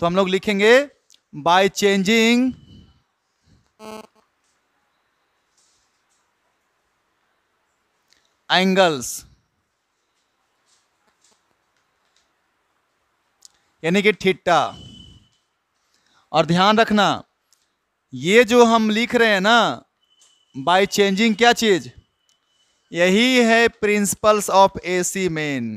तो हम लोग लिखेंगे बाय चेंजिंग एंगल्स यानी कि ठिट्टा और ध्यान रखना ये जो हम लिख रहे हैं ना बाय चेंजिंग क्या चीज यही है principles of AC main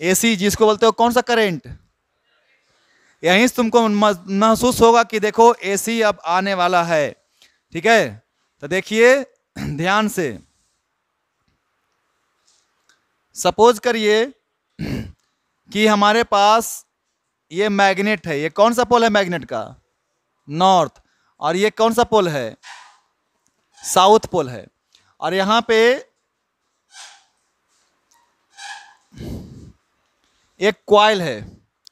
AC जिसको बोलते हो कौन सा करंट यहीं से तुमको महसूस होगा कि देखो एसी अब आने वाला है ठीक है तो देखिए ध्यान से सपोज करिए कि हमारे पास ये मैग्नेट है ये कौन सा पोल है मैग्नेट का नॉर्थ और ये कौन सा पोल है साउथ पोल है और यहां पे एक क्वाइल है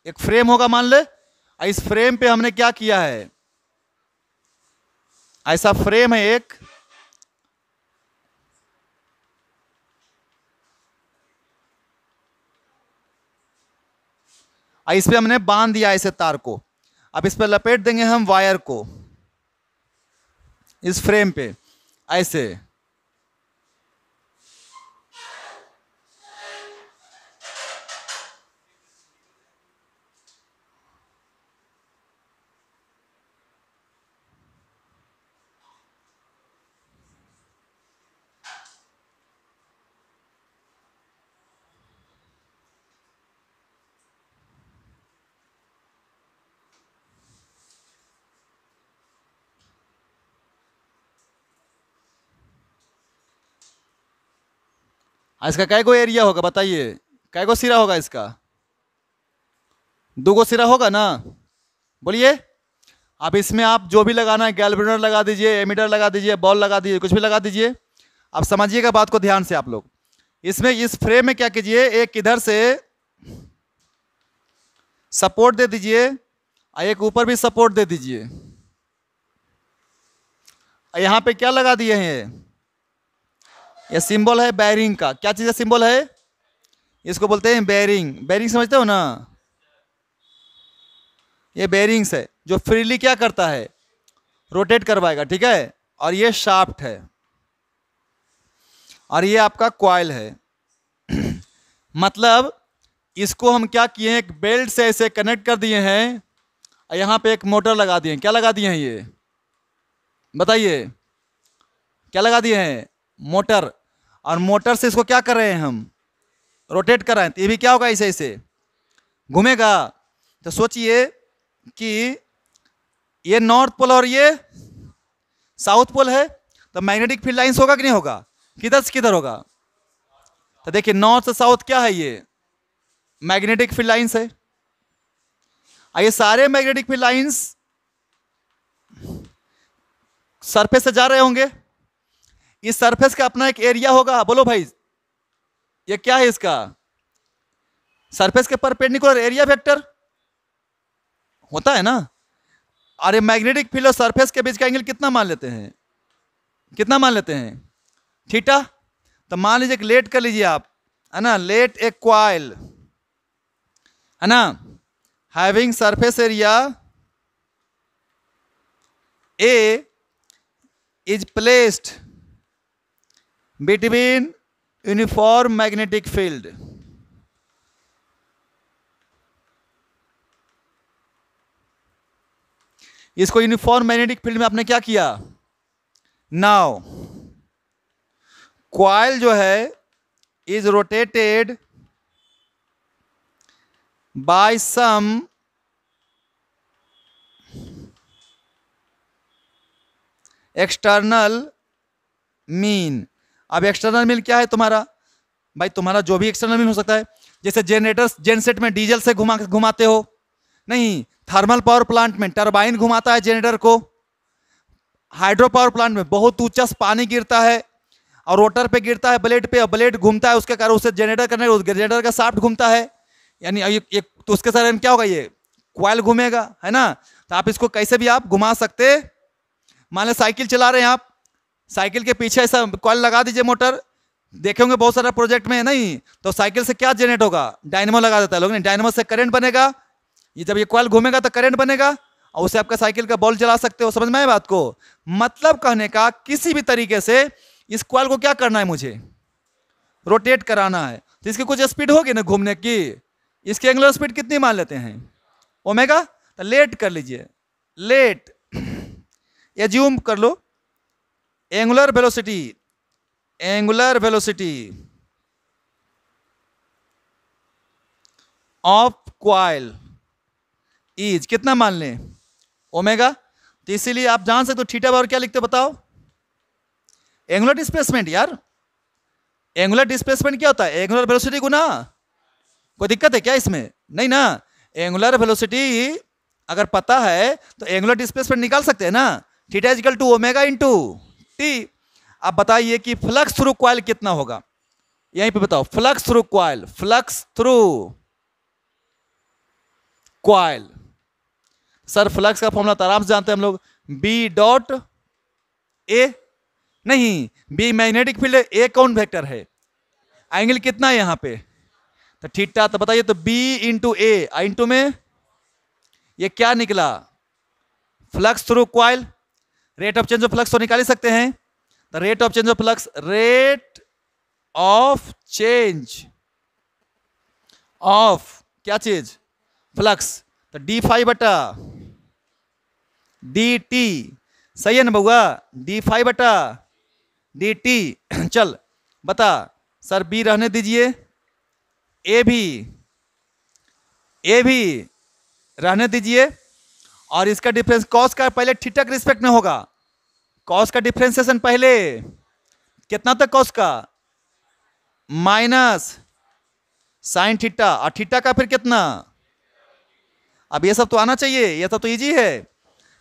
एक फ्रेम होगा मान ले इस फ्रेम पे हमने क्या किया है ऐसा फ्रेम है एक इस पे हमने बांध दिया ऐसे तार को अब इस पे लपेट देंगे हम वायर को इस फ्रेम पे ऐसे हाँ, इसका कैगो एरिया होगा बताइए कैगो सिरा होगा इसका दो सिरा होगा ना बोलिए अब इसमें आप जो भी लगाना है गैल्ब्रेनर लगा दीजिए एमिटर लगा दीजिए बॉल लगा दीजिए कुछ भी लगा दीजिए अब समझिएगा बात को ध्यान से आप लोग इसमें इस फ्रेम में क्या कीजिए एक इधर से सपोर्ट दे दीजिए और एक ऊपर भी सपोर्ट दे दीजिए यहाँ पे क्या लगा दिए हैं यह सिंबल है बैरिंग का क्या चीज़ का सिंबल है इसको बोलते हैं बैरिंग बैरिंग समझते हो ना ये बैरिंग्स है जो फ्रीली क्या करता है रोटेट करवाएगा ठीक है और ये शाफ्ट है और ये आपका क्वाइल है मतलब इसको हम क्या किए हैं एक बेल्ट से ऐसे कनेक्ट कर दिए हैं और यहाँ पे एक मोटर लगा दिए हैं क्या लगा दिए हैं ये बताइए क्या लगा दिए हैं मोटर और मोटर से इसको क्या कर रहे हैं हम रोटेट कर रहे हैं तो ये भी क्या होगा ऐसे ऐसे घूमेगा तो सोचिए कि ये नॉर्थ पोल और ये साउथ पोल है तो मैग्नेटिक फील्ड लाइंस होगा कि नहीं होगा किधर से किधर होगा तो देखिए नॉर्थ से साउथ क्या है ये मैग्नेटिक फील्ड लाइंस है और ये सारे मैग्नेटिक फील्ड लाइंस सरफेस से जा रहे होंगे इस सरफेस का अपना एक एरिया होगा बोलो भाई ये क्या है इसका सरफेस के परपेंडिकुलर एरिया वेक्टर होता है ना अरे मैग्नेटिक फील्ड और सरफेस के बीच का एंगल कितना मान लेते हैं कितना मान लेते हैं थीटा तो मान लीजिए लेट कर लीजिए आप है ना लेट ए क्वाइल है ना having surface area A is placed between uniform magnetic field इसको यूनिफॉर्म मैग्नेटिक फील्ड में आपने क्या किया नाउ क्वाइल जो है is rotated by some external mean अब एक्सटर्नल मिल क्या है तुम्हारा भाई तुम्हारा जो भी एक्सटर्नल मिल हो सकता है जैसे जनरेटर जेनसेट में डीजल से घुमा घुमाते हो नहीं थर्मल पावर प्लांट में टर्बाइन घुमाता है जेनरेटर को हाइड्रो पावर प्लांट में बहुत ऊंचा पानी गिरता है और रोटर पे गिरता है ब्लेड पे और ब्लेड घूमता है उसके कारण उसे जनरेटर करने जनरेटर का साफ्ट घूमता है यानी एक तो उसके साथ क्या होगा ये क्वाइल घूमेगा है ना तो आप इसको कैसे भी आप घुमा सकते मान लें साइकिल चला रहे हैं आप साइकिल के पीछे ऐसा कॉल लगा दीजिए मोटर देखे होंगे बहुत सारा प्रोजेक्ट में नहीं तो साइकिल से क्या जनरेट होगा डायनमो लगा देता है लोग नहीं डायनमो से करंट बनेगा ये जब ये कॉल घूमेगा तो करंट बनेगा और उसे आपका साइकिल का बॉल चला सकते हो समझ में आए बात को मतलब कहने का किसी भी तरीके से इस कॉल को क्या करना है मुझे रोटेट कराना है तो इसकी कुछ स्पीड होगी ना घूमने की इसकी एंगुलर स्पीड कितनी मान लेते हैं ओमेगा तो लेट कर लीजिए लेट एज्यूम कर लो angular velocity angular velocity of coil is कितना मान लें ओमेगा तो इसीलिए आप जान सकते हो थीटा बार क्या लिखते बताओ एंगुलर डिस्प्लेसमेंट यार एंगुलर डिस्प्लेसमेंट क्या होता है एंगुलर वेलोसिटी गुना कोई दिक्कत है क्या इसमें नहीं ना एंगुलर वेलोसिटी अगर पता है तो एंगुलर डिस्प्लेसमेंट निकाल सकते हैं ना theta equal to omega into T अब बताइए कि फ्लक्स थ्रू क्वाइल कितना होगा यहीं पे बताओ flux through coil flux through coil sir flux का फॉर्मूला तो आराम से जानते हैं हम लोग बी डॉट ए नहीं बी मैग्नेटिक फील्ड ए कौन वेक्टर है एंगल कितना है यहां पे तो ठाक तो बताइए तो बी इंटू ए इंटू में ये क्या निकला flux through coil rate of change of flux तो निकाल ही सकते हैं the rate of change of flux rate of change of क्या चीज फ्लक्स तो डी फाइव बटा डी टी सही है ना बउआ डी फाइव बटा डी टी चल बता सर बी रहने दीजिए ए भी ए भी रहने दीजिए और इसका डिफरेंस कॉस का पहले के रिस्पेक्ट में होगा कॉस का डिफ्रेंसिएशन पहले कितना था कॉस का माइनस साइन थीटा और थीटा का फिर कितना अब ये सब तो आना चाहिए ये सब तो इजी है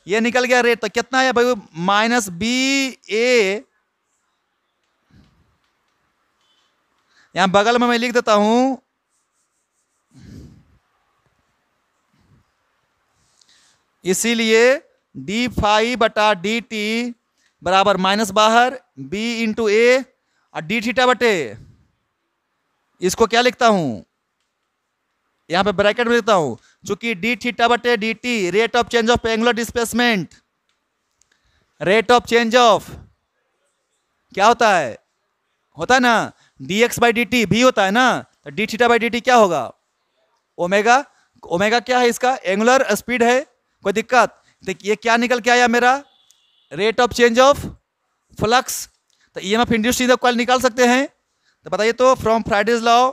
ये निकल गया रेट तो कितना है भाई माइनस बी ए यहां बगल में मैं लिख देता हूं इसीलिए डी फाइव बटा डी टी बराबर माइनस बाहर बी इंटू ए और डी थीटा बटे इसको क्या लिखता हूं यहां पे ब्रैकेट में लिखता हूं चूंकि डी थीटा बटे D T rate of change of angular displacement rate of change of क्या होता है होता है ना D X by D T भी होता है ना तो D theta by D T क्या होगा ओमेगा ओमेगा क्या है इसका एंगुलर स्पीड है कोई दिक्कत देखिए ये क्या निकल के आया मेरा rate of change of flux तो ई एम एफ इंड्यूस चीज कॉल निकाल सकते हैं तो बताइए तो फ्रॉम फ्राइडेज लाओ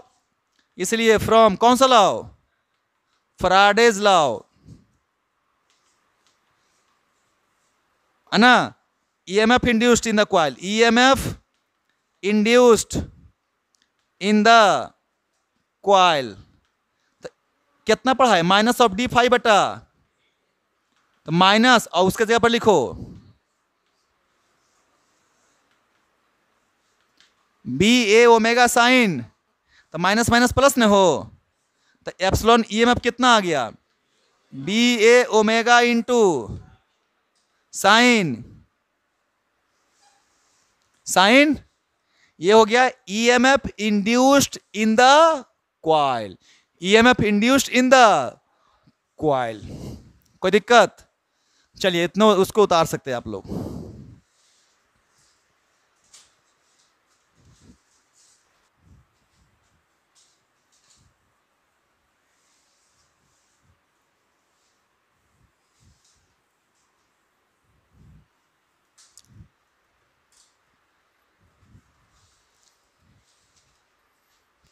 इसलिए फ्रॉम कौन सा लाओ फ्राइडेज लाओ है ना E M F induced in the coil E M F induced in the coil कितना पढ़ा है माइनस ऑफ डी फाइव बटा तो माइनस और उसके जगह पर लिखो बी ए ओमेगा साइन तो माइनस माइनस प्लस ने हो तो epsilon E e, M F कितना आ गया B A omega into sine sine ये हो गया E M F induced in the coil E M F induced in the coil कोई दिक्कत चलिए इतना उसको उतार सकते हैं आप लोग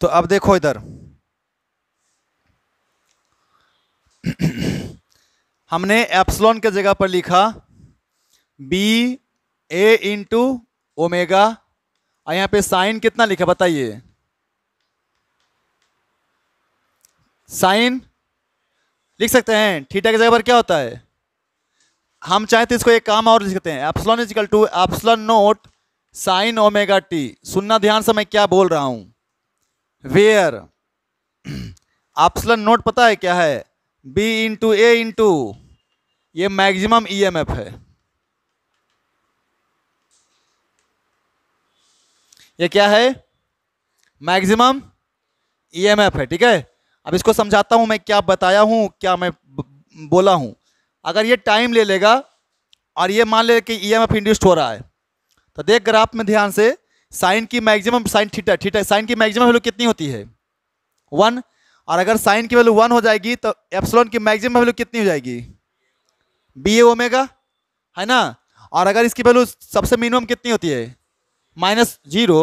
तो अब देखो इधर हमने एप्सलॉन के जगह पर लिखा बी ए इंटू ओमेगा और यहाँ पे साइन कितना लिखा बताइए साइन लिख सकते हैं थीटा की जगह पर क्या होता है हम चाहे तो इसको एक काम और लिख सकते हैं epsilon equal to epsilon naught sine omega T सुनना ध्यान से मैं क्या बोल रहा हूँ वेयर एप्सलॉन नोट पता है क्या है बी इंटू ए इंटू ये मैक्सिमम ईएमएफ e है ये क्या है मैक्सिमम ईएमएफ e है ठीक है अब इसको समझाता हूं मैं क्या बताया हूं क्या मैं बोला हूं अगर ये टाइम ले लेगा और ये मान ले कि ई एम एफ इंड्यूस्ड हो रहा है तो देख ग्राफ में ध्यान से साइन की maximum sine theta theta sine की मैक्सिमम वैल्यू कितनी होती है वन और अगर साइन की वैल्यू वन हो जाएगी तो एप्सलॉन की मैक्सिमम वैल्यू कितनी हो जाएगी बी ए ओमेगा है ना और अगर इसकी वैल्यू सबसे मिनिमम कितनी होती है माइनस जीरो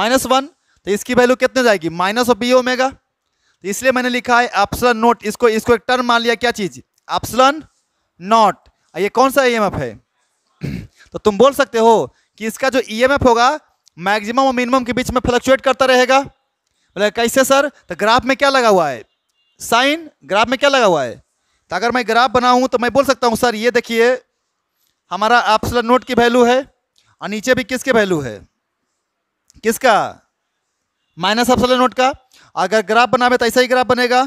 माइनस वन तो इसकी वैल्यू कितनी हो जाएगी माइनस ऑफ बी ओमेगा तो इसलिए मैंने लिखा है एप्सलन नोट इसको इसको एक टर्म मान लिया क्या चीज़ एप्सलन नॉट ये कौन सा ई e है तो तुम बोल सकते हो कि इसका जो ई e होगा मैक्सिमम और मिनिमम के बीच में फ्लक्चुएट करता रहेगा बोले कैसे सर तो ग्राफ में क्या लगा हुआ है साइन ग्राफ में क्या लगा हुआ है तो अगर मैं ग्राफ बनाऊँ तो मैं बोल सकता हूँ सर ये देखिए हमारा एप्सलन नोट की वैल्यू है और नीचे भी किसके वैल्यू है किसका माइनस एप्सलन नोट का अगर ग्राफ बनावे तो ऐसा ही ग्राफ बनेगा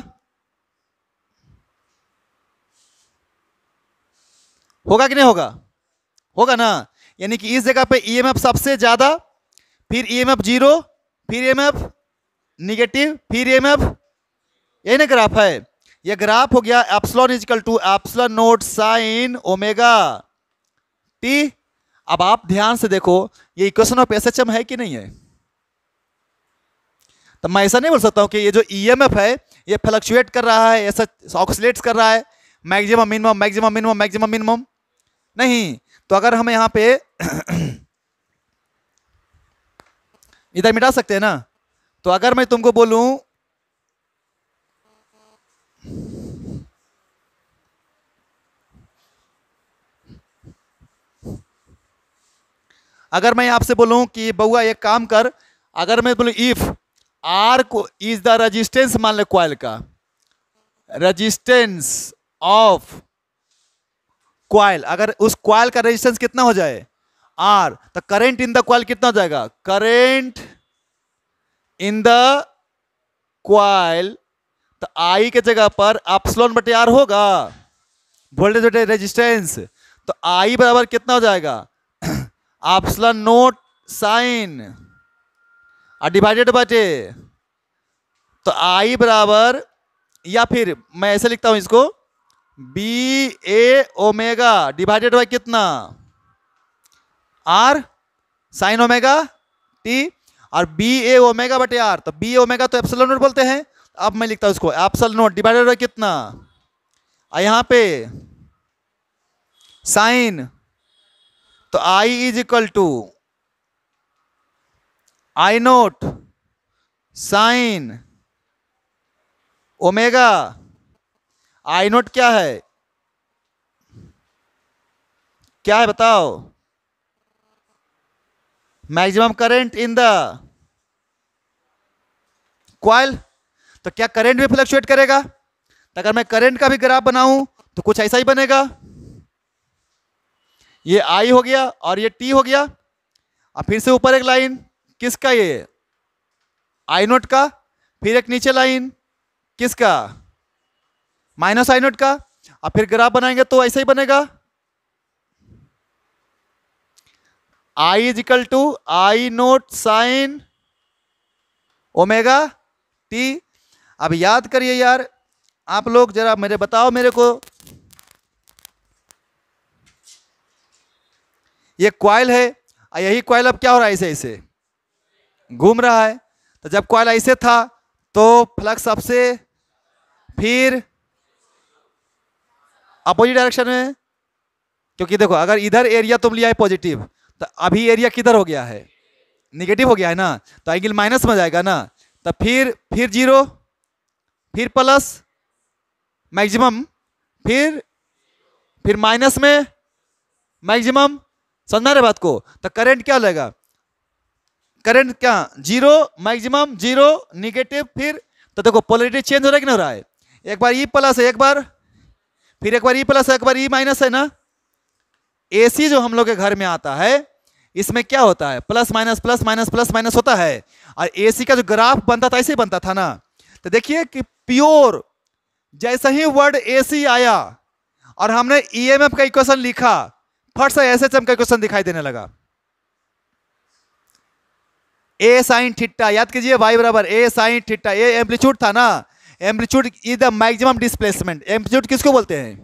होगा कि नहीं होगा होगा ना यानी कि इस जगह पे ईएमएफ e सबसे ज़्यादा फिर ईएमएफ e जीरो फिर ईएमएफ e निगेटिव फिर एम एफ यही ना ग्राफ है ये ग्राफ हो गया epsilon equal to epsilon naught sine omega T अब आप ध्यान से देखो ये इक्वेशन ऑफ एस है कि नहीं है तो मैं ऐसा नहीं बोल सकता हूं कि ये जो ईएमएफ e है ये फ्लक्चुएट कर रहा है ऐसा ऑक्सीट कर रहा है maximum minimum maximum minimum maximum minimum नहीं तो अगर हम यहाँ पे इधर मिटा सकते हैं ना तो अगर मैं तुमको बोलूं अगर मैं आपसे बोलूं कि बउआ एक काम कर अगर मैं बोलूं इफ आर को इज द रजिस्टेंस मान लो क्वाइल का रजिस्टेंस ऑफ क्वाइल अगर उस क्वाइल का रेजिस्टेंस कितना हो जाए आर तो करेंट इन द क्वाइल कितना हो जाएगा करेंट इन द क्वाइल तो आई के जगह पर एप्सलॉन बटे आर होगा वोल्टेज बटे रेजिस्टेंस तो आई बराबर कितना हो जाएगा एप्सलॉन नोट साइन और डिवाइडेड बटे तो आई बराबर या फिर मैं ऐसे लिखता हूं इसको B A omega divided by कितना आर साइन ओमेगा टी और बी ए ओमेगा बटे आर तो बी ओमेगा तो एप्सल नोट बोलते हैं अब मैं लिखता हूं इसको एप्सल नोट डिवाइडेड बाई कितना और पे साइन तो I is equal to I naught sine omega I naught क्या है क्या है बताओ maximum current in the coil तो क्या करंट भी फ्लक्चुएट करेगा तो अगर मैं करंट का भी ग्राफ बनाऊं तो कुछ ऐसा ही बनेगा ये आई हो गया और ये टी हो गया और फिर से ऊपर एक लाइन किसका ये आई नोट का फिर एक नीचे लाइन किसका माइनस आई नोट का और फिर ग्राफ बनाएंगे तो ऐसा ही बनेगा I is equal to I naught sine omega T अब याद करिए यार आप लोग जरा मेरे बताओ मेरे को ये क्वाइल है यही क्वाइल अब क्या हो रहा है ऐसे ऐसे घूम रहा है तो जब क्वाइल ऐसे था तो फ्लक्स सबसे फिर अपोजिट डायरेक्शन में क्योंकि देखो अगर इधर एरिया तुम लिया है पॉजिटिव तो अभी एरिया किधर हो गया है निगेटिव हो गया है ना तो एंगल माइनस में जाएगा ना तो फिर फिर जीरो फिर प्लस मैक्सिमम फिर फिर माइनस में मैक्सिमम समझा रहे बात को तो करंट क्या लगेगा करंट क्या जीरो मैक्सिमम जीरो निगेटिव फिर तो देखो पोलिटी चेंज हो रहा है कि नहीं हो रहा है एक बार ई e प्लस है एक बार फिर एक बार ई e प्लस है एक बार ई e माइनस है ना एसी जो हम लोग के घर में आता है इसमें क्या होता है plus minus plus minus plus minus होता है और एसी का जो ग्राफ बनता था ऐसे ही बनता था ना तो देखिए कि प्योर जैसे ही वर्ड एसी आया और हमने ईएमएफ e का इक्वेशन लिखा फट से एसएचएम का इक्वेशन दिखाई देने लगा ए साइन ठिट्टा याद कीजिए वाई बराबर ए साइन ठिट्टा ए एम्पलीट्यूड था ना amplitude is the maximum displacement amplitude किसको बोलते हैं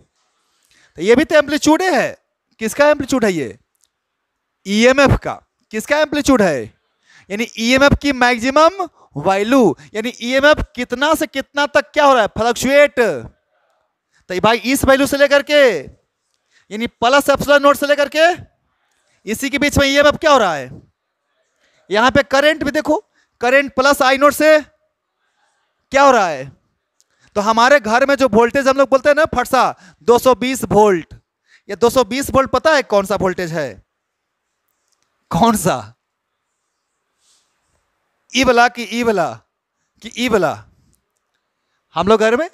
तो ये भी तो एम्पलीट्यूड है किसका एम्पलीट्यूड है ये ईएमएफ e का किसका एम्पलीट्यूड है यानी ईएमएफ e की मैक्सिमम वैल्यू यानी ईएमएफ e कितना से कितना तक क्या हो रहा है फ्लक्चुएट तो भाई इस वैल्यू से लेकर के यानी प्लस एप्सलॉन नोट से लेकर के इसी के बीच में ईएमएफ क्या हो रहा है यहां पे करंट भी देखो करंट प्लस आई नोट से क्या हो रहा है तो हमारे घर में जो वोल्टेज हम लोग बोलते हैं ना फटसा 220 वोल्ट या 220 वोल्ट पता है कौन सा वोल्टेज है कौन सा ई वाला कि ई वाला कि ई वाला हम लोग घर में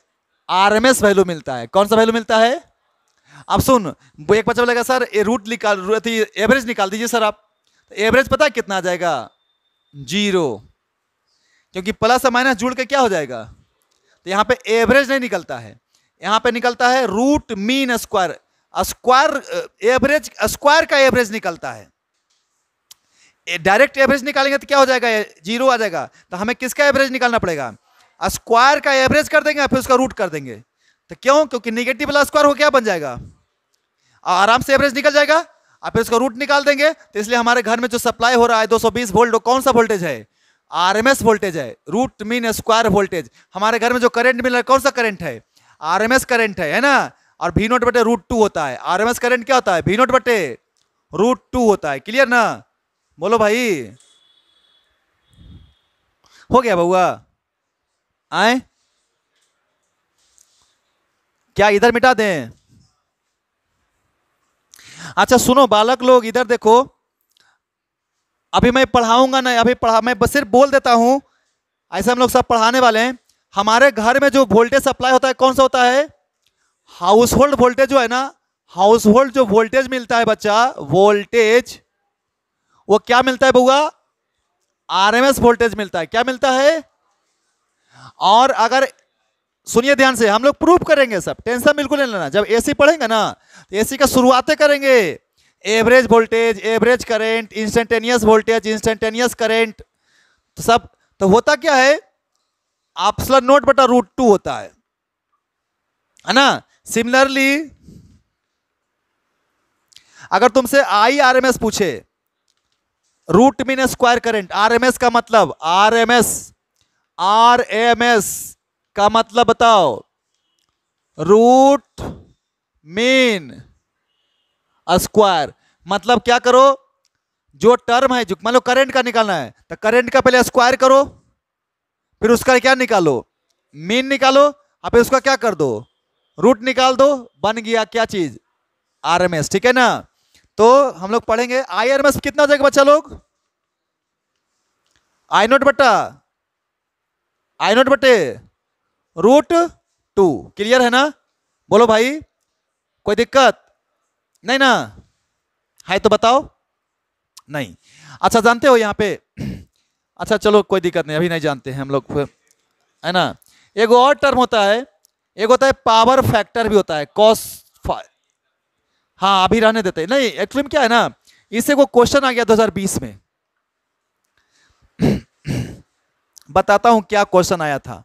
आरएमएस वैल्यू मिलता है कौन सा वैल्यू मिलता है अब सुन वो एक बच्चा बोलेगा सर ए रूट निकाल एवरेज निकाल दीजिए सर आप एवरेज तो पता है कितना आ जाएगा जीरो क्योंकि प्लस और माइनस जुड़ के क्या हो जाएगा तो यहाँ पे एवरेज नहीं निकलता है यहाँ पे निकलता है root mean square square average square का एवरेज निकलता है डायरेक्ट एवरेज निकालेंगे तो क्या हो जाएगा जीरो आ जाएगा तो हमें किसका एवरेज निकालना पड़ेगा स्क्वायर का एवरेज कर देंगे फिर उसका रूट कर देंगे तो क्यों क्योंकि निगेटिव वाला स्क्वायर हो क्या बन जाएगा आराम से एवरेज निकल जाएगा आप फिर उसका रूट निकाल देंगे तो इसलिए हमारे घर में जो सप्लाई हो रहा है 220 सौ बीस वोल्ट कौन सा वोल्टेज है आरएमएस वोल्टेज है रूट मीन स्क्वायर वोल्टेज हमारे घर में जो करंट मिल रहा है कौन सा करंट है आरएमएस करंट है है ना और भी नोट बटे रूट टू होता है आरएमएस करंट क्या होता है भी नोट बटे रूट टू होता है क्लियर ना बोलो भाई हो गया बउआ आए क्या इधर मिटा दें अच्छा सुनो बालक लोग इधर देखो अभी मैं पढ़ाऊंगा ना अभी पढ़ा मैं बस सिर्फ बोल देता हूं ऐसे हम लोग सब पढ़ाने वाले हैं हमारे घर में जो वोल्टेज सप्लाई होता है कौन सा होता है हाउस होल्ड वोल्टेज जो है ना हाउस होल्ड जो वोल्टेज मिलता है बच्चा वोल्टेज वो क्या मिलता है बुआ आरएमएस वोल्टेज मिलता है क्या मिलता है और अगर सुनिए ध्यान से हम लोग प्रूफ करेंगे सब टेंशन बिल्कुल नहीं लेना जब एसी पढ़ेंगे ना तो एसी का शुरुआतें करेंगे average voltage average current instantaneous voltage instantaneous current तो सब तो होता क्या है आपसला नोट बटा रूट टू होता है है ना सिमिलरली अगर तुमसे आई आर एम एस पूछे root mean square current RMS का मतलब आरएमएस आरएमएस का मतलब बताओ रूट मीन स्क्वायर मतलब क्या करो जो टर्म है जो मान लो करंट का निकालना है तो करंट का पहले स्क्वायर करो फिर उसका क्या निकालो मीन निकालो और फिर उसका क्या कर दो रूट निकाल दो बन गया क्या चीज आरएमएस ठीक है ना तो हम लोग पढ़ेंगे आई आर एम कितना जगह बच्चा लोग आई नोट बट्टा आई नोट बटे रूट टू क्लियर है ना बोलो भाई कोई दिक्कत नहीं ना है तो बताओ नहीं अच्छा जानते हो यहाँ पे अच्छा चलो कोई दिक्कत नहीं अभी नहीं जानते हैं हम लोग है ना एक और टर्म होता है एक होता है पावर फैक्टर भी होता है कॉस हाँ अभी रहने देते नहीं एक्चुअली में क्या है ना इससे वो क्वेश्चन आ गया 2020 में बताता हूं क्या क्वेश्चन आया था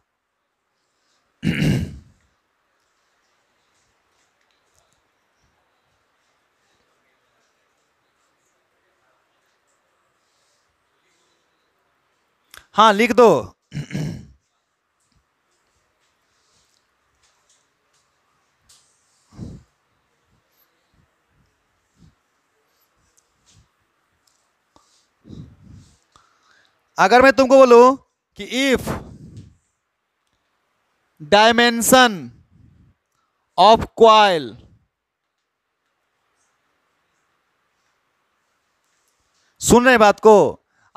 हाँ लिख दो अगर मैं तुमको बोलूं कि इफ डायमेंशन ऑफ क्वाइल सुन रहे बात को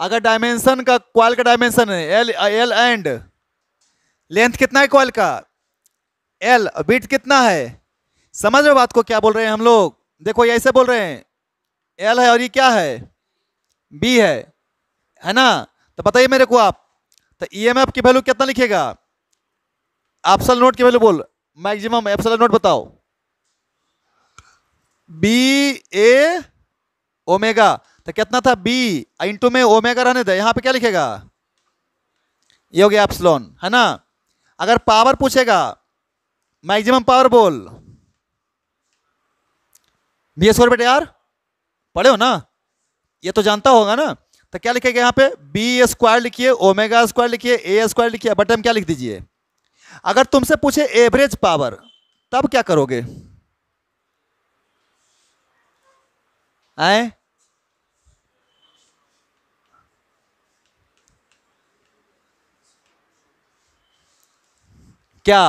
अगर डायमेंशन का क्वाइल का डायमेंशन है एल एल एंड लेंथ कितना है क्वाइल का एल बीट कितना है समझ रहे बात को क्या बोल रहे हैं हम लोग देखो ये ऐसे बोल रहे हैं एल है और ये क्या है बी है है ना तो बताइए मेरे को आप तो ईएमएफ e की वैल्यू कितना लिखेगा एप्सल नोट की वैल्यू बोल मैक्सिमम एप्सल नोट बताओ बी ए ओमेगा तो कितना था बी इंटू में ओमेगा रहने दे यहां पे क्या लिखेगा ये हो गया एप्सलॉन है ना अगर पावर पूछेगा मैक्सिमम पावर बोल बी एस फोर बेटे यार पढ़े हो ना ये तो जानता होगा ना तो क्या लिखेगा यहाँ पे बी स्क्वायर लिखिए ओमेगा स्क्वायर लिखिए ए स्क्वायर लिखिए हम क्या लिख दीजिए अगर तुमसे पूछे एवरेज पावर तब क्या करोगे आए क्या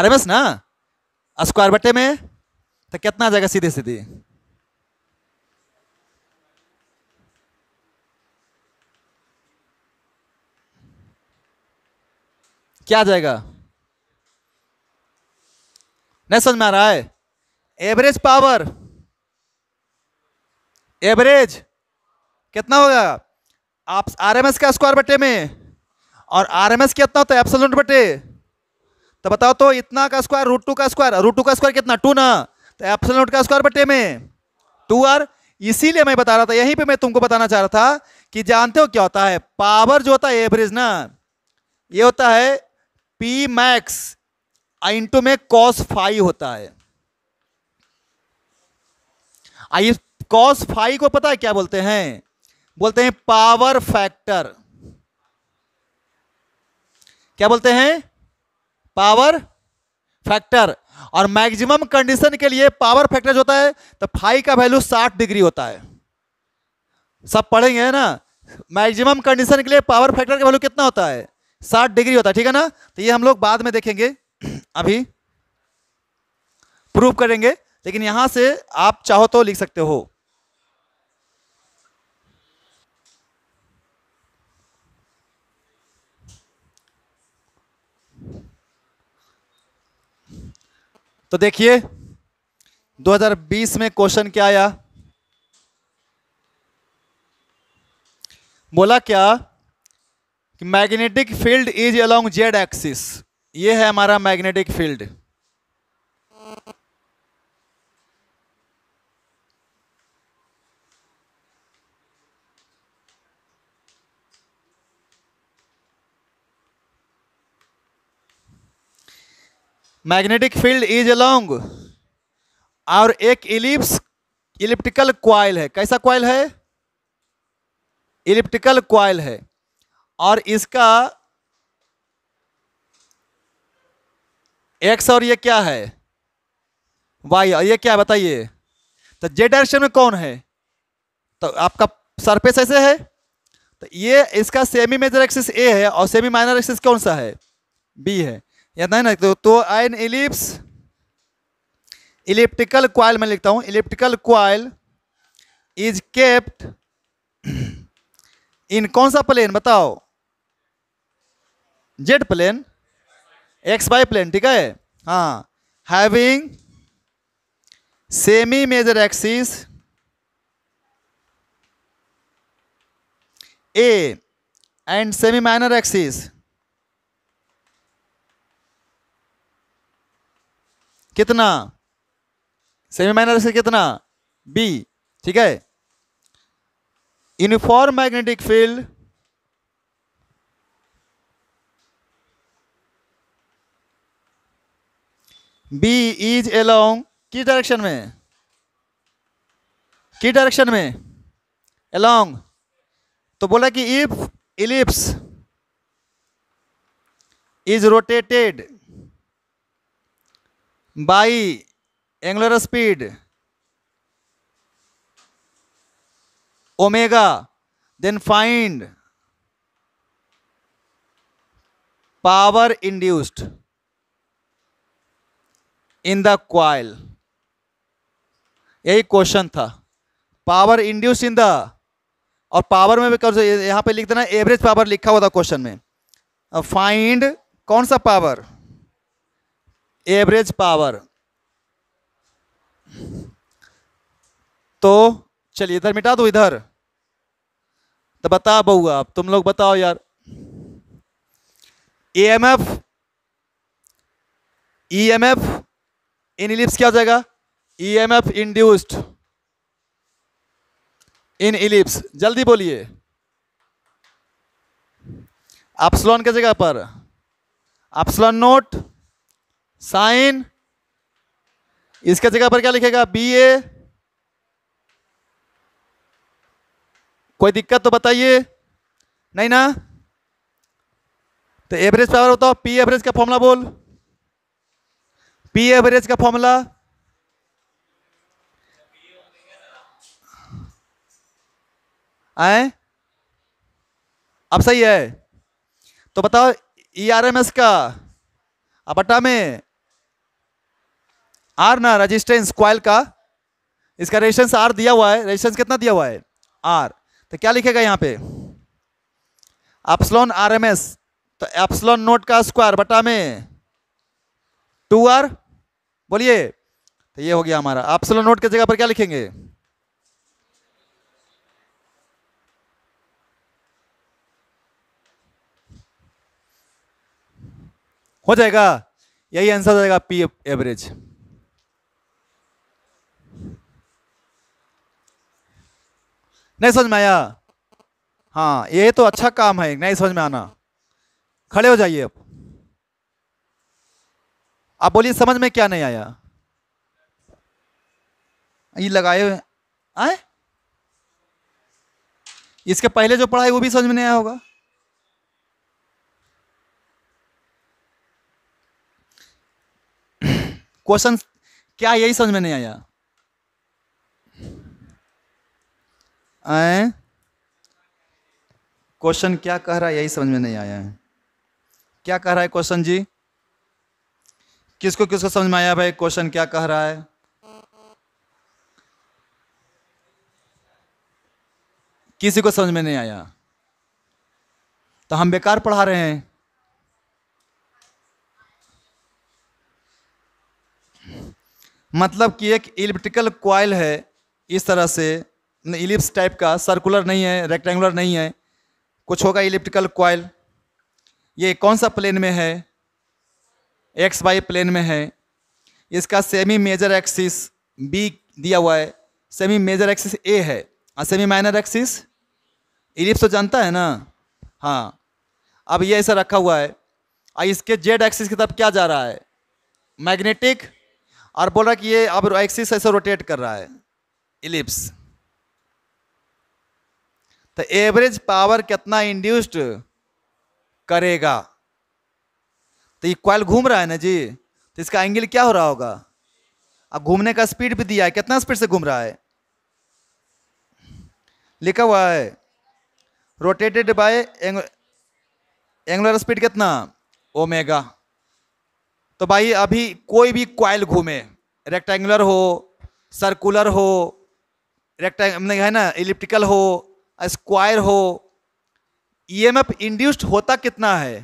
आरएमएस ना स्क्वायर बटे में तो कितना आ जाएगा सीधे सीधे क्या आ जाएगा नहीं समझ में आ रहा है एवरेज पावर एवरेज कितना होगा आप आरएमएस का स्क्वायर बटे में और आरएमएस कितना होता है एप्सलूट बटे तो बताओ तो इतना का स्क्वायर रूट टू का स्क्वायर रूट टू का स्क्वायर कितना टू ना तो एप्सलूट का स्क्वायर बटे में टू आर इसीलिए मैं बता रहा था यहीं पे मैं तुमको बताना चाह रहा था कि जानते हो क्या होता है पावर जो होता है एवरेज ना ये होता है पी मैक्स इंटू में कॉस फाइव होता है आइए कॉस फाइव को पता है क्या बोलते हैं बोलते हैं पावर फैक्टर क्या बोलते हैं पावर फैक्टर और मैक्सिमम कंडीशन के लिए पावर फैक्टर जो होता है तो फाइव का वैल्यू 60 डिग्री होता है सब पढ़ेंगे ना मैक्सिमम कंडीशन के लिए पावर फैक्टर का वैल्यू कितना होता है साठ डिग्री होता है ठीक है ना तो ये हम लोग बाद में देखेंगे अभी प्रूव करेंगे लेकिन यहां से आप चाहो तो लिख सकते हो तो देखिए 2020 में क्वेश्चन क्या आया बोला क्या कि magnetic field is along Z axis ये है हमारा magnetic field magnetic field is along और एक इलिप्स इलिप्टिकल क्वाइल है कैसा क्वाइल है इलिप्टिकल क्वाइल है और इसका एक्स और ये क्या है वाई और ये क्या है बताइए तो जे डायरेक्शन में कौन है तो आपका सरफेस ऐसे है तो ये इसका सेमी मेजर एक्सिस ए है और सेमी माइनर एक्सिस कौन सा है बी है याद नहीं ना तो, तो एन इलिप्स इलिप्टिकल क्वाइल मैं लिखता हूँ elliptical coil is kept in कौन सा प्लेन बताओ Z plane X Y plane ठीक है हाँ having semi major axis A and semi minor axis कितना सेमी माइनर एक्सिस कितना बी ठीक है uniform magnetic field B is along किस डायरेक्शन में किस डायरेक्शन में एलोंग तो बोला कि if ellipse is rotated by angular speed omega then find power induced in the coil यही क्वेश्चन था पावर इंड्यूस इन द और पावर में भी कर यहां पे लिख देना एवरेज पावर लिखा हुआ था क्वेश्चन में फाइंड कौन सा पावर एवरेज पावर तो चलिए इधर मिटा दो इधर तो बता बहू आप तुम लोग बताओ यार E M F E M F in ellipse क्या जाएगा E M F induced in ellipse जल्दी बोलिए आपसलॉन के जगह पर आपसलॉन नोट साइन इसके जगह पर क्या लिखेगा बी ए कोई दिक्कत तो बताइए नहीं ना तो एवरेज पावर है पी एवरेज का फॉर्मूला बोल पी एवरेज का फॉर्मूला आए अब सही है तो बताओ ई आर एम एस का अब बटा में आर ना रजिस्टेंस क्वाइल का इसका रेजिस्टेंस आर दिया हुआ है रेजिस्टेंस कितना दिया हुआ है आर तो क्या लिखेगा यहां पे एप्सलॉन आर एम एस तो एप्सलॉन नोट का स्क्वायर बटा में टू आर बोलिए तो ये हो गया हमारा आप आपसलो नोट की जगह पर क्या लिखेंगे हो जाएगा यही आंसर हो जाएगा पी एवरेज नहीं समझ में आया हाँ ये तो अच्छा काम है नहीं समझ में आना खड़े हो जाइए आप आप बोलिए समझ में क्या नहीं आया ये लगाए हुए आए इसके पहले जो पढ़ा है वो भी समझ में नहीं आया होगा क्वेश्चन क्या यही समझ में नहीं आया आए क्वेश्चन क्या कह रहा है यही समझ में नहीं आया है क्या कह रहा है क्वेश्चन जी किसको किसको समझ में आया भाई क्वेश्चन क्या कह रहा है किसी को समझ में नहीं आया तो हम बेकार पढ़ा रहे हैं मतलब कि एक इलिप्टिकल क्वाइल है इस तरह से इलिप्स टाइप का सर्कुलर नहीं है रेक्टेंगुलर नहीं है कुछ होगा इलिप्टिकल क्वाइल ये कौन सा प्लेन में है एक्स वाई प्लेन में है इसका सेमी मेजर एक्सिस बी दिया हुआ है सेमी मेजर एक्सिस ए है और सेमी माइनर एक्सिस इलिप्स तो जानता है ना हाँ अब ये ऐसा रखा हुआ है और इसके जेड एक्सिस की तरफ क्या जा रहा है मैग्नेटिक और बोल रहा कि ये अब एक्सिस ऐसे रोटेट कर रहा है इलिप्स तो एवरेज पावर कितना इंड्यूस्ड करेगा तो ये क्वाइल घूम रहा है ना जी तो इसका एंगल क्या हो रहा होगा अब घूमने का स्पीड भी दिया है कितना स्पीड से घूम रहा है लिखा हुआ है रोटेटेड बाय एंगुलर स्पीड कितना ओमेगा तो भाई अभी कोई भी क्वाइल घूमे रेक्टेंगुलर हो सर्कुलर हो रेक्टेंग मतलब है ना इलिप्टिकल हो स्क्वायर हो ईएमएफ e इंड्यूस्ड होता कितना है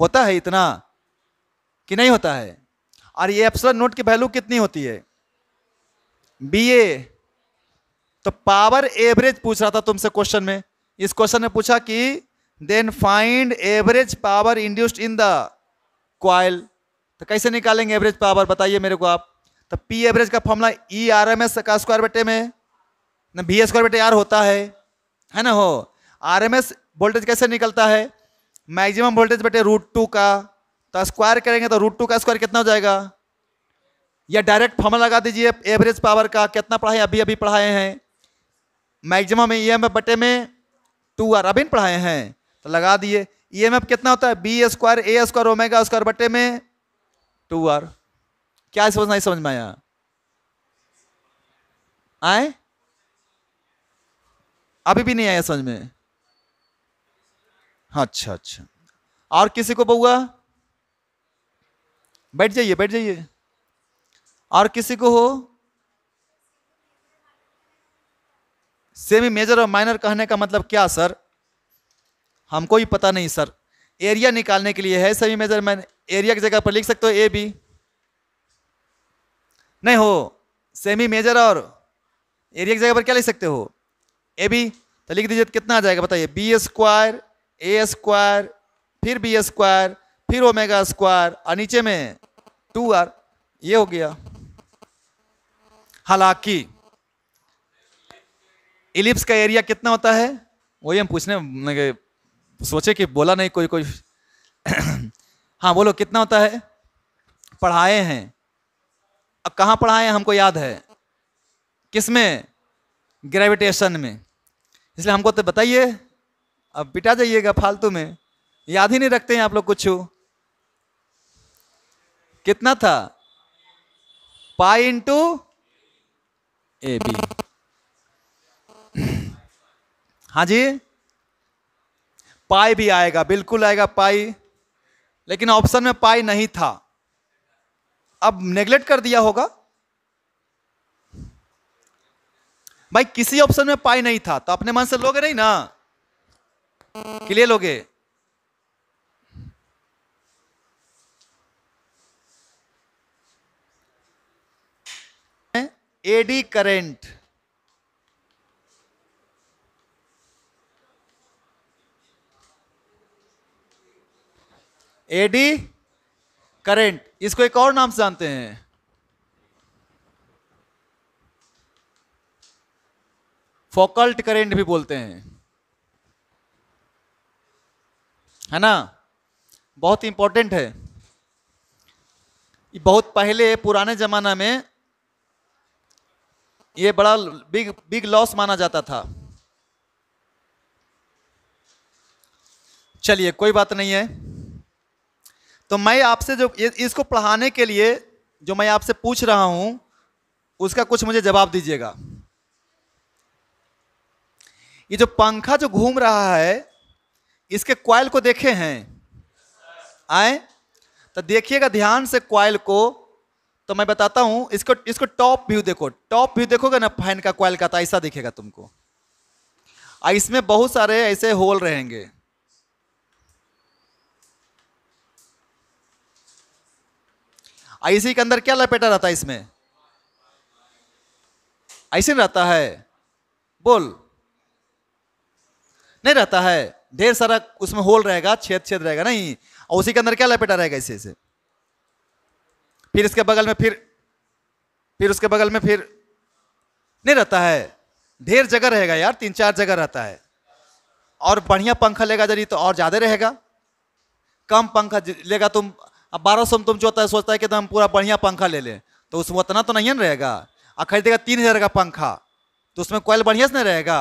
होता है इतना कि नहीं होता है और ये एप्सलॉन नोट की वैल्यू कितनी होती है बी ए तो पावर एवरेज पूछ रहा था तुमसे क्वेश्चन में इस क्वेश्चन में पूछा कि then find average power induced in the coil तो कैसे निकालेंगे एवरेज पावर बताइए मेरे को आप तो पी एवरेज का formula E R M S का स्क्वायर बेटे में ना बी स्क्वायर बेटे आर होता है है ना हो आर एम एस वोल्टेज कैसे निकलता है मैक्सिमम वोल्टेज बटे रूट टू का तो स्क्वायर करेंगे तो रूट टू का स्क्वायर कितना हो जाएगा या डायरेक्ट फॉर्मल लगा दीजिए एवरेज पावर का कितना पढ़ाए अभी अभी पढ़ाए हैं मैक्सिमम ई e एम बटे में टू आर अभी पढ़ाए हैं तो लगा दिए ई e एम कितना होता है B square A square omega square बटे में टू आर क्या समझ नहीं समझ में आया आए अभी भी नहीं आया समझ में अच्छा अच्छा और किसी को बउआ बैठ जाइए बैठ जाइए और किसी को हो सेमी मेजर और माइनर कहने का मतलब क्या सर हमको ही पता नहीं सर एरिया निकालने के लिए है सेमी मेजर मैन एरिया की जगह पर लिख सकते हो ए बी नहीं हो सेमी मेजर और एरिया की जगह पर क्या लिख सकते हो ए बी तो लिख दीजिए कितना आ जाएगा बताइए बी स्क्वायर ए स्क्वायर फिर बी स्क्वायर फिर ओमेगा स्क्वायर और नीचे में टू आर ये हो गया हालांकि इलिप्स का एरिया कितना होता है वही हम पूछने सोचे कि बोला नहीं कोई कोई हाँ बोलो कितना होता है पढ़ाए हैं अब कहाँ पढ़ाए हैं हमको याद है किस में ग्रेविटेशन में इसलिए हमको तो बताइए अब पिटा जाइएगा फालतू में याद ही नहीं रखते हैं आप लोग कुछ कितना था पाई इंटू ए बी हाँ जी पाई भी आएगा बिल्कुल आएगा पाई लेकिन ऑप्शन में पाई नहीं था अब नेग्लेक्ट कर दिया होगा भाई किसी ऑप्शन में पाई नहीं था तो अपने मन से लोगे नहीं ना क्लियर लोगे एडी करेंट एडी करेंट इसको एक और नाम से जानते हैं फोकल्ट करेंट भी बोलते हैं है ना बहुत इम्पोर्टेंट है बहुत पहले पुराने ज़माना में ये बड़ा बिग बिग लॉस माना जाता था चलिए कोई बात नहीं है तो मैं आपसे जो इसको पढ़ाने के लिए जो मैं आपसे पूछ रहा हूं उसका कुछ मुझे जवाब दीजिएगा ये जो पंखा जो घूम रहा है इसके क्वाइल को देखे हैं आए तो देखिएगा ध्यान से क्वाइल को तो मैं बताता हूं इसको इसको टॉप व्यू देखो टॉप व्यू देखोगे ना फैन का क्वाइल का तो ऐसा दिखेगा तुमको इसमें बहुत सारे ऐसे होल रहेंगे इसी के अंदर क्या लपेटा रहता है इसमें ऐसे रहता है बोल नहीं रहता है ढेर सारा उसमें होल रहेगा छेद छेद रहेगा नहीं और उसी के अंदर क्या लपेटा रहेगा इसे इसे फिर इसके बगल में फिर फिर उसके बगल में फिर नहीं रहता है ढेर जगह रहेगा यार तीन चार जगह रहता है और बढ़िया पंखा लेगा जरिए तो और ज़्यादा रहेगा कम पंखा लेगा तुम अब बारह सौ में तुम जो होता है सोचता है कि तो हम पूरा बढ़िया पंखा ले लें तो उसमें उतना तो नहीं रहेगा और खरीदेगा तीन हज़ार का पंखा तो उसमें कोयल बढ़िया से नहीं रहेगा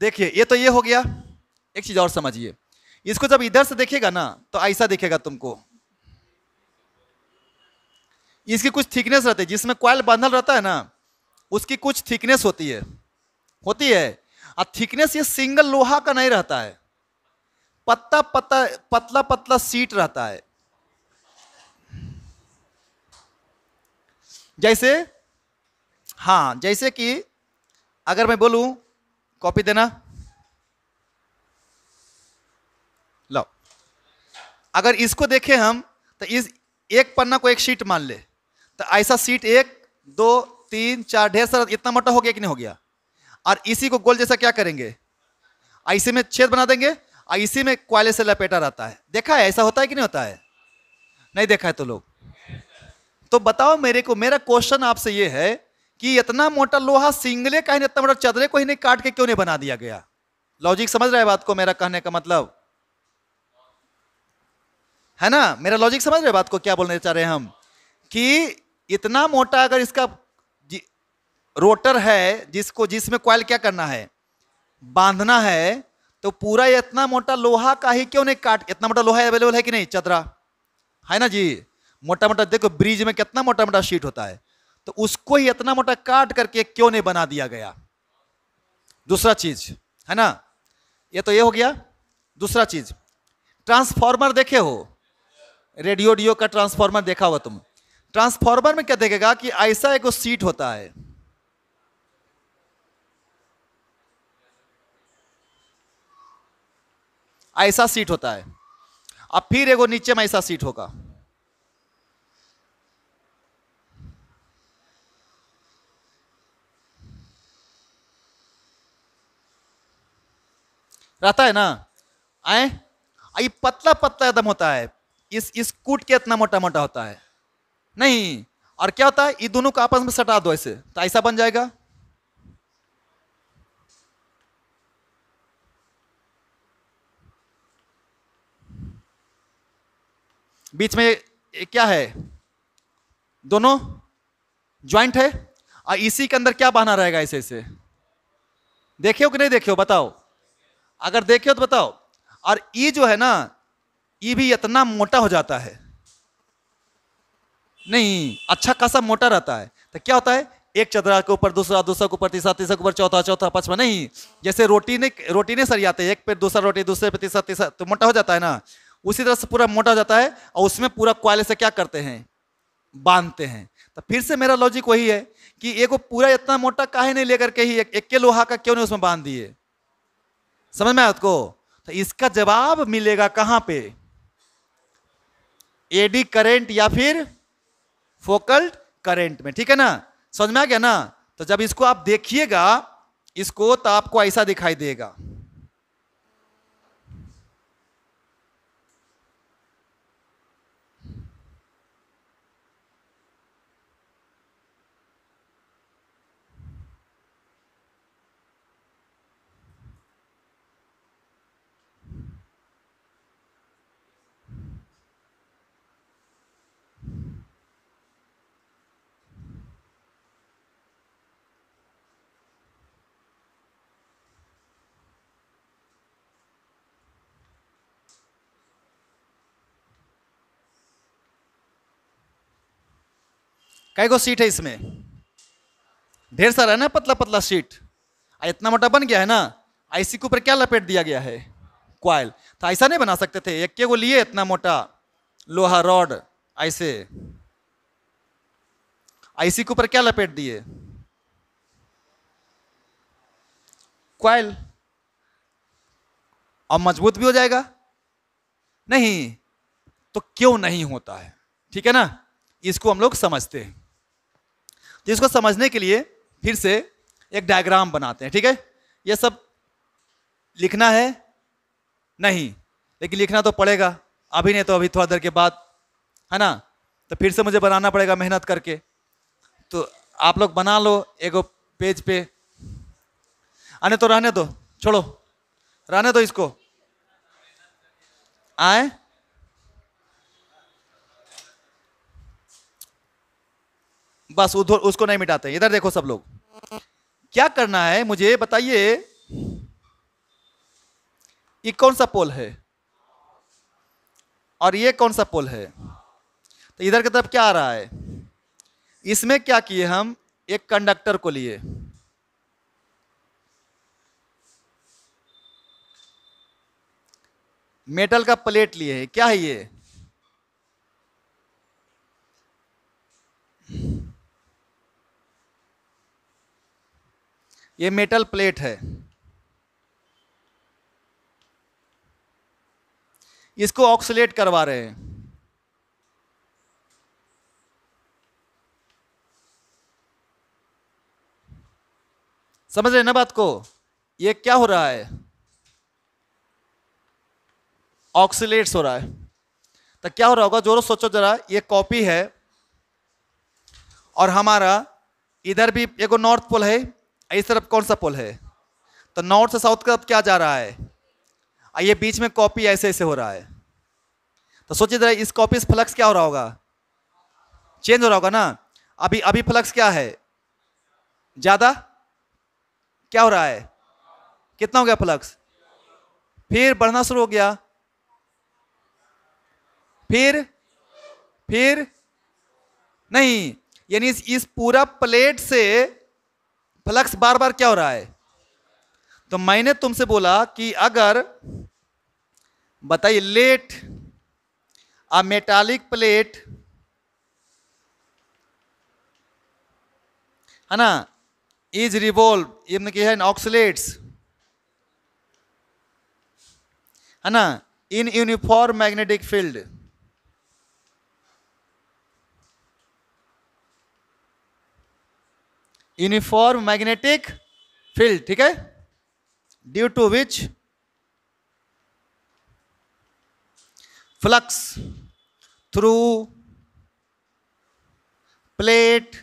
देखिए ये तो ये हो गया एक चीज और समझिए इसको जब इधर से देखेगा ना तो ऐसा देखेगा तुमको इसकी कुछ थिकनेस रहती है जिसमें क्वाइल बंधल रहता है ना उसकी कुछ थिकनेस होती है होती है और थिकनेस ये सिंगल लोहा का नहीं रहता है पत्ता पत्ता पतला पतला सीट रहता है जैसे हाँ जैसे कि अगर मैं बोलूं कॉपी देना अगर इसको देखें हम तो इस एक पन्ना को एक सीट मान ले तो ऐसा सीट एक दो तीन चार ढेर सारा इतना मोटा हो गया कि नहीं हो गया और इसी को गोल जैसा क्या करेंगे ऐसे में छेद बना देंगे और इसी में क्वाले से लपेटा रहता है देखा है ऐसा होता है कि नहीं होता है नहीं देखा है तो लोग तो बताओ मेरे को मेरा क्वेश्चन आपसे ये है कि इतना मोटा लोहा सिंगले का ही इतना मोटा चदरे को ही नहीं काट के क्यों नहीं बना दिया गया लॉजिक समझ रहा है बात को मेरा कहने का मतलब है ना मेरा लॉजिक समझ रहे बात को क्या बोलने चाह रहे हैं हम कि इतना मोटा अगर इसका रोटर है जिसको जिसमें क्वाइल क्या करना है बांधना है तो पूरा इतना मोटा लोहा का ही क्यों नहीं काट इतना मोटा लोहा अवेलेबल है कि नहीं चदरा है ना जी मोटा मोटा देखो ब्रिज में कितना मोटा मोटा शीट होता है तो उसको ही इतना मोटा काट करके क्यों नहीं बना दिया गया दूसरा चीज है ना ये तो ये हो गया दूसरा चीज ट्रांसफॉर्मर देखे हो रेडियो डियो का ट्रांसफार्मर देखा हुआ तुम ट्रांसफार्मर में क्या देखेगा कि ऐसा एक सीट होता है ऐसा सीट होता है अब फिर एगो नीचे में ऐसा सीट होगा रहता है ना आए ये पतला पतला एकदम होता है इस इस कूट के इतना मोटा मोटा होता है नहीं और क्या होता है ये दोनों को आपस में सटा दो ऐसे तो ऐसा बन जाएगा बीच में क्या है दोनों ज्वाइंट है और इसी के अंदर क्या बहना रहेगा ऐसे ऐसे देखे हो कि नहीं देखे हो बताओ अगर देखे हो तो बताओ और ये जो है ना ये भी इतना मोटा हो जाता है नहीं अच्छा खासा मोटा रहता है तो क्या होता है एक चदरा के ऊपर दूसरा दूसरा के ऊपर तीसरा तीसरा के ऊपर चौथा चौथा पांचवा नहीं जैसे रोटी ने रोटी ने सर जाते एक पे दूसरा रोटी दूसरे पे तीसरा तीसरा तो मोटा हो जाता है ना उसी तरह से पूरा मोटा हो जाता है और उसमें पूरा क्वाले से क्या करते हैं बांधते हैं तो फिर से मेरा लॉजिक वही है कि एक पूरा इतना मोटा काहे नहीं लेकर के ही एक, एक के लोहा का क्यों नहीं उसमें बांध दिए समझ में आया आपको तो इसका जवाब मिलेगा कहाँ पे एडी करेंट या फिर फोकल्ड करेंट में ठीक है ना समझ में आ गया ना तो जब इसको आप देखिएगा इसको तो आपको ऐसा दिखाई देगा कई गो सीट है इसमें ढेर सारा है ना पतला पतला सीट इतना मोटा बन गया है ना आईसी के ऊपर क्या लपेट दिया गया है क्वाइल तो ऐसा नहीं बना सकते थे एक को लिए इतना मोटा लोहा रॉड ऐसे आईसी के ऊपर क्या लपेट दिए क्वाइल और मजबूत भी हो जाएगा नहीं तो क्यों नहीं होता है ठीक है ना इसको हम लोग समझते हैं जिसको समझने के लिए फिर से एक डायग्राम बनाते हैं ठीक है ये सब लिखना है नहीं लेकिन लिखना तो पड़ेगा अभी नहीं तो अभी थोड़ा देर के बाद है ना तो फिर से मुझे बनाना पड़ेगा मेहनत करके तो आप लोग बना लो एगो पेज पे आने तो रहने दो छोड़ो रहने दो इसको आए बस उधर उसको नहीं मिटाते इधर देखो सब लोग क्या करना है मुझे बताइए ये कौन सा पोल है और ये कौन सा पोल है तो इधर की तरफ क्या आ रहा है इसमें क्या किए हम एक कंडक्टर को लिए मेटल का प्लेट लिए है क्या है ये ये मेटल प्लेट है इसको ऑक्सीलेट करवा रहे हैं समझ रहे ना बात को ये क्या हो रहा है ऑक्सीलेट्स हो रहा है तो क्या हो रहा होगा जोरो सोचो जरा ये कॉपी है और हमारा इधर भी एगो नॉर्थ पोल है इस तरफ कौन सा पोल है तो नॉर्थ से साउथ का अब क्या जा रहा है और ये बीच में कॉपी ऐसे ऐसे हो रहा है तो सोचिए जरा इस कॉपी से फ्लक्स क्या हो रहा होगा चेंज हो रहा होगा ना अभी अभी फ्लक्स क्या है ज़्यादा क्या हो रहा है कितना हो गया फ्लक्स फिर बढ़ना शुरू हो गया फिर फिर नहीं यानी इस पूरा प्लेट से फ्लक्स बार बार क्या हो रहा है तो मैंने तुमसे बोला कि अगर बताइए लेट अ मेटालिक प्लेट है ना इज रिवॉल्व इवन की है ऑक्सलेट्स है ना in uniform magnetic field uniform magnetic field ठीक है due to which flux through plate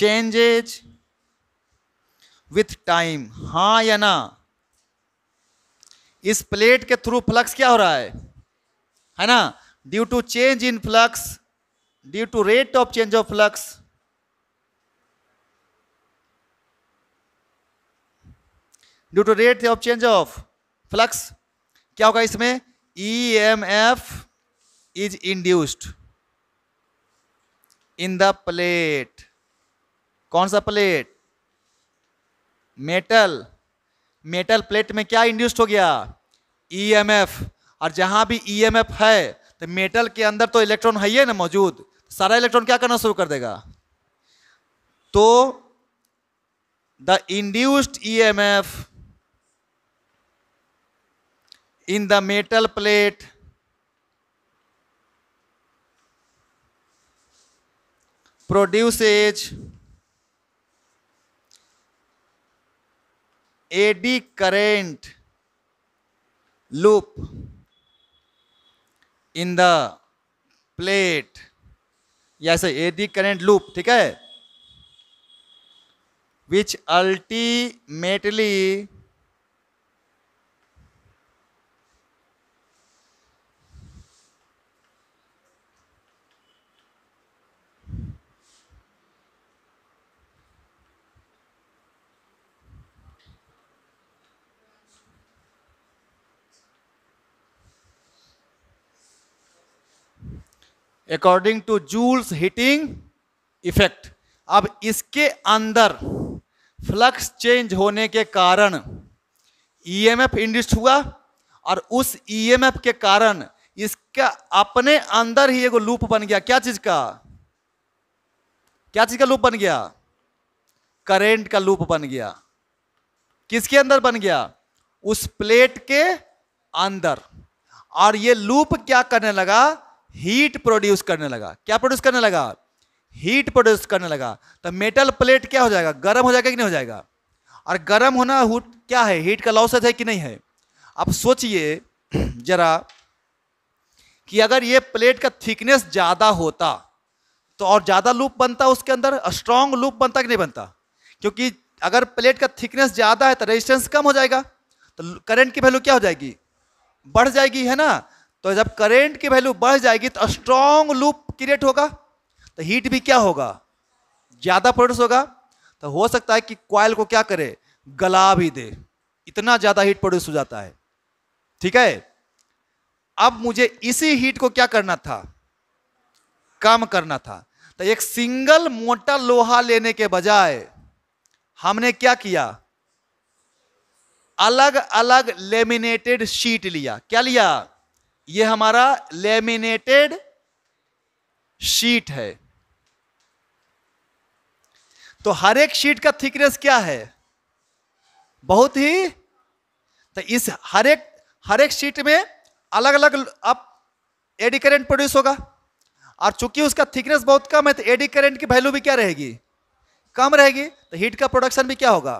changes with time हाँ या ना इस प्लेट के थ्रू फ्लक्स क्या हो रहा है है ना due to change in flux due to rate of change of flux due to rate of change of flux क्या होगा इसमें E M F is induced in the plate कौन सा प्लेट मेटल मेटल प्लेट में क्या induced हो गया E M F और जहां भी ई एम एफ है तो मेटल के अंदर तो इलेक्ट्रॉन है ही ना मौजूद सारा इलेक्ट्रॉन क्या करना शुरू कर देगा तो the induced E M F in the metal plate produces eddy current loop in the plate yes eddy current loop ठीक है which ultimately according to Joule's heating effect अब इसके अंदर फ्लक्स चेंज होने के कारण ईएमएफ e इंड्यूस्ड हुआ और उस ईएमएफ e के कारण इसका अपने अंदर ही एक लूप बन गया क्या चीज का क्या चीज का लूप बन गया करेंट का लूप बन गया किसके अंदर बन गया उस प्लेट के अंदर और ये लूप क्या करने लगा हीट प्रोड्यूस करने लगा क्या प्रोड्यूस करने लगा हीट प्रोड्यूस करने लगा तो मेटल प्लेट क्या हो जाएगा गर्म हो जाएगा कि नहीं हो जाएगा और गर्म होना क्या है हीट का लॉसेज है कि नहीं है आप सोचिए जरा कि अगर ये प्लेट का थिकनेस ज़्यादा होता तो और ज़्यादा लूप बनता उसके अंदर स्ट्रांग लूप बनता कि नहीं बनता क्योंकि अगर प्लेट का थिकनेस ज़्यादा है तो रेजिस्टेंस कम हो जाएगा तो करंट की वैल्यू क्या हो जाएगी बढ़ जाएगी है ना तो जब करेंट की वैल्यू बढ़ जाएगी तो स्ट्रॉन्ग लूप क्रिएट होगा तो हीट भी क्या होगा ज़्यादा प्रोड्यूस होगा तो हो सकता है कि क्वाइल को क्या करे गला भी दे इतना ज़्यादा हीट प्रोड्यूस हो जाता है ठीक है अब मुझे इसी हीट को क्या करना था कम करना था तो एक सिंगल मोटा लोहा लेने के बजाय हमने क्या किया अलग अलग लेमिनेटेड शीट लिया क्या लिया ये हमारा लेमिनेटेड शीट है तो हर एक शीट का थिकनेस क्या है बहुत ही तो इस हर एक हर एक शीट में अलग अलग अब एडी करेंट प्रोड्यूस होगा और चूंकि उसका थिकनेस बहुत कम है तो एडी करेंट की वैल्यू भी क्या रहेगी कम रहेगी तो हीट का प्रोडक्शन भी क्या होगा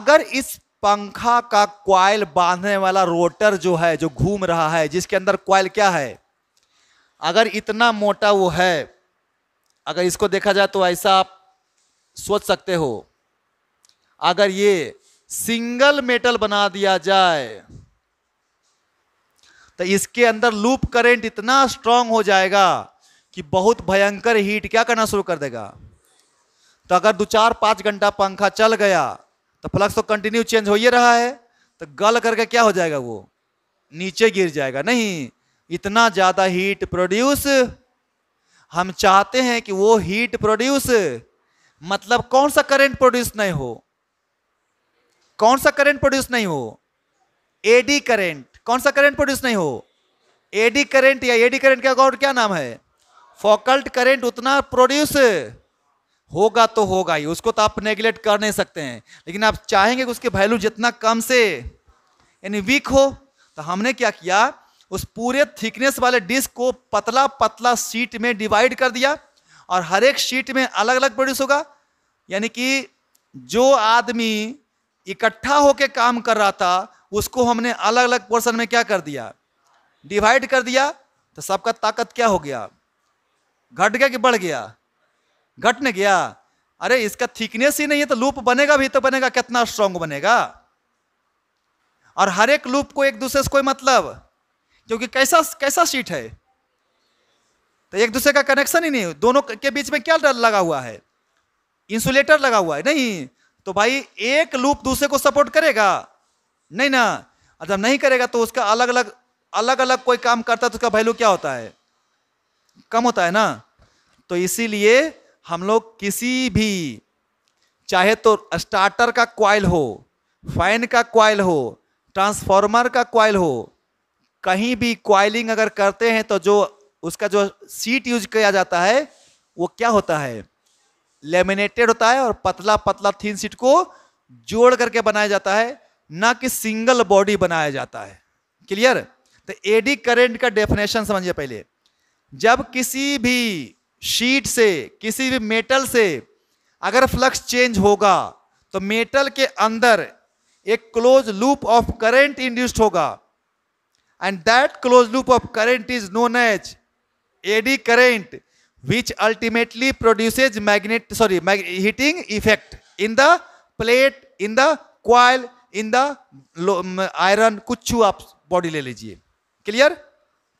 अगर इस पंखा का क्वाइल बांधने वाला रोटर जो है जो घूम रहा है जिसके अंदर क्वाइल क्या है अगर इतना मोटा वो है अगर इसको देखा जाए तो ऐसा आप सोच सकते हो अगर ये सिंगल मेटल बना दिया जाए तो इसके अंदर लूप करंट इतना स्ट्रांग हो जाएगा कि बहुत भयंकर हीट क्या करना शुरू कर देगा तो अगर दो चार पाँच घंटा पंखा चल गया तो फ्लक्स तो कंटिन्यू चेंज हो ही रहा है तो गल करके क्या हो जाएगा वो नीचे गिर जाएगा नहीं इतना ज़्यादा हीट प्रोड्यूस हम चाहते हैं कि वो हीट प्रोड्यूस मतलब कौन सा करंट प्रोड्यूस नहीं हो कौन सा करंट प्रोड्यूस नहीं हो एडी करंट कौन सा करंट प्रोड्यूस नहीं हो एडी करंट या एडी करंट का अकाउंट क्या नाम है फोकल्ट करंट उतना प्रोड्यूस होगा तो होगा ही उसको तो आप नेग्लेक्ट कर नहीं सकते हैं लेकिन आप चाहेंगे कि उसके वैल्यू जितना कम से यानी वीक हो तो हमने क्या किया उस पूरे थिकनेस वाले डिस्क को पतला पतला सीट में डिवाइड कर दिया और हर एक सीट में अलग अलग प्रोड्यूस होगा यानी कि जो आदमी इकट्ठा होकर काम कर रहा था उसको हमने अलग अलग पोर्शन में क्या कर दिया डिवाइड कर दिया तो सबका ताकत क्या हो गया घट गया कि बढ़ गया घटने गया अरे इसका थिकनेस ही नहीं है तो लूप बनेगा भी तो बनेगा कितना स्ट्रांग बनेगा और हर एक लूप को एक दूसरे से कोई मतलब क्योंकि कैसा कैसा सीट है तो एक दूसरे का कनेक्शन ही नहीं दोनों के बीच में क्या लगा हुआ है इंसुलेटर लगा हुआ है नहीं तो भाई एक लूप दूसरे को सपोर्ट करेगा नहीं ना जब नहीं करेगा तो उसका अलग अलग अलग अलग कोई काम करता है तो उसका वैल्यू क्या होता है कम होता है ना तो इसीलिए हम लोग किसी भी चाहे तो स्टार्टर का क्वाइल हो फैन का क्वाइल हो ट्रांसफार्मर का क्वाइल हो कहीं भी क्वाइलिंग अगर करते हैं तो जो उसका जो सीट यूज किया जाता है वो क्या होता है लेमिनेटेड होता है और पतला पतला थीन सीट को जोड़ करके बनाया जाता है ना कि सिंगल बॉडी बनाया जाता है क्लियर तो एडी करेंट का डेफिनेशन समझिए पहले जब किसी भी शीट से किसी भी मेटल से अगर फ्लक्स चेंज होगा तो मेटल के अंदर एक close loop of current induced होगा and that close loop of current is known as eddy current which ultimately produces magnet sorry heating effect in the plate in the coil in the iron कुछ आप body ले लीजिए clear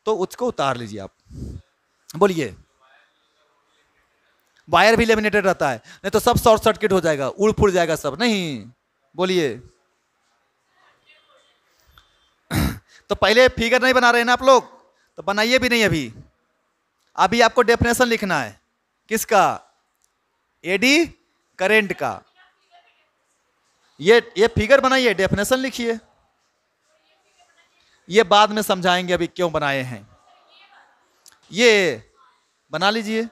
तो उसको उतार लीजिए आप बोलिए वायर भी लेमिनेटेड रहता है नहीं तो सब शॉर्ट सर्किट हो जाएगा उड़ फुड़ जाएगा सब नहीं बोलिए तो पहले फिगर नहीं बना रहे ना आप लोग तो बनाइए भी नहीं अभी अभी आपको डेफिनेशन लिखना है किसका एडी करेंट का ये ये फिगर बनाइए डेफिनेशन लिखिए ये बाद में समझाएंगे अभी क्यों बनाए हैं ये बना लीजिए